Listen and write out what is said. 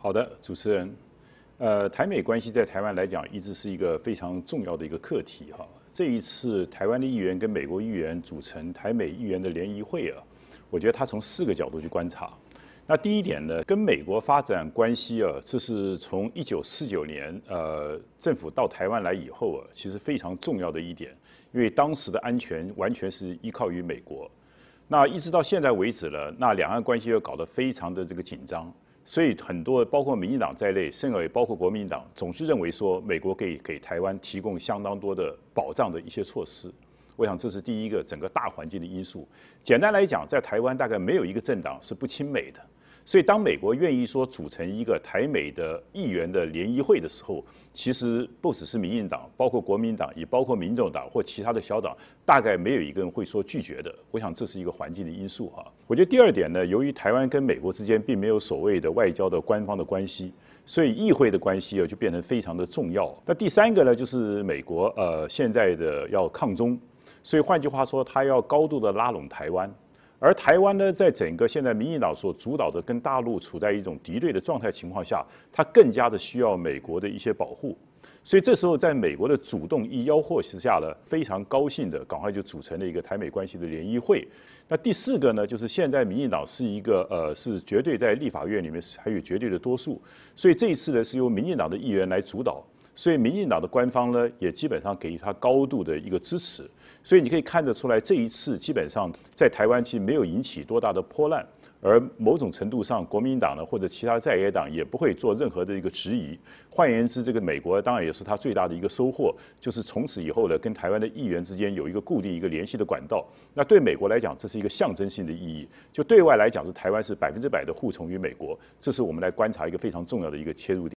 好的，主持人，呃，台美关系在台湾来讲一直是一个非常重要的一个课题哈。这一次台湾的议员跟美国议员组成台美议员的联谊会啊，我觉得他从四个角度去观察。那第一点呢，跟美国发展关系啊，这是从一九四九年呃政府到台湾来以后啊，其实非常重要的一点，因为当时的安全完全是依靠于美国。那一直到现在为止了，那两岸关系又搞得非常的这个紧张。所以很多包括民进党在内，甚至包括国民党，总是认为说美国给给台湾提供相当多的保障的一些措施，我想这是第一个整个大环境的因素。简单来讲，在台湾大概没有一个政党是不亲美的。所以，当美国愿意说组成一个台美的议员的联谊会的时候，其实不只是民进党，包括国民党，也包括民众党或其他的小党，大概没有一个人会说拒绝的。我想这是一个环境的因素哈。我觉得第二点呢，由于台湾跟美国之间并没有所谓的外交的官方的关系，所以议会的关系啊就变成非常的重要。那第三个呢，就是美国呃现在的要抗中，所以换句话说，他要高度的拉拢台湾。而台湾呢，在整个现在民进党所主导的跟大陆处在一种敌对的状态情况下，它更加的需要美国的一些保护，所以这时候在美国的主动一吆喝之下呢，非常高兴的赶快就组成了一个台美关系的联谊会。那第四个呢，就是现在民进党是一个呃是绝对在立法院里面还有绝对的多数，所以这一次呢是由民进党的议员来主导。所以，民进党的官方呢，也基本上给予他高度的一个支持。所以，你可以看得出来，这一次基本上在台湾其实没有引起多大的波澜。而某种程度上，国民党呢或者其他在野党也不会做任何的一个质疑。换言之，这个美国当然也是他最大的一个收获，就是从此以后呢，跟台湾的议员之间有一个固定一个联系的管道。那对美国来讲，这是一个象征性的意义。就对外来讲，是台湾是百分之百的护从于美国。这是我们来观察一个非常重要的一个切入点。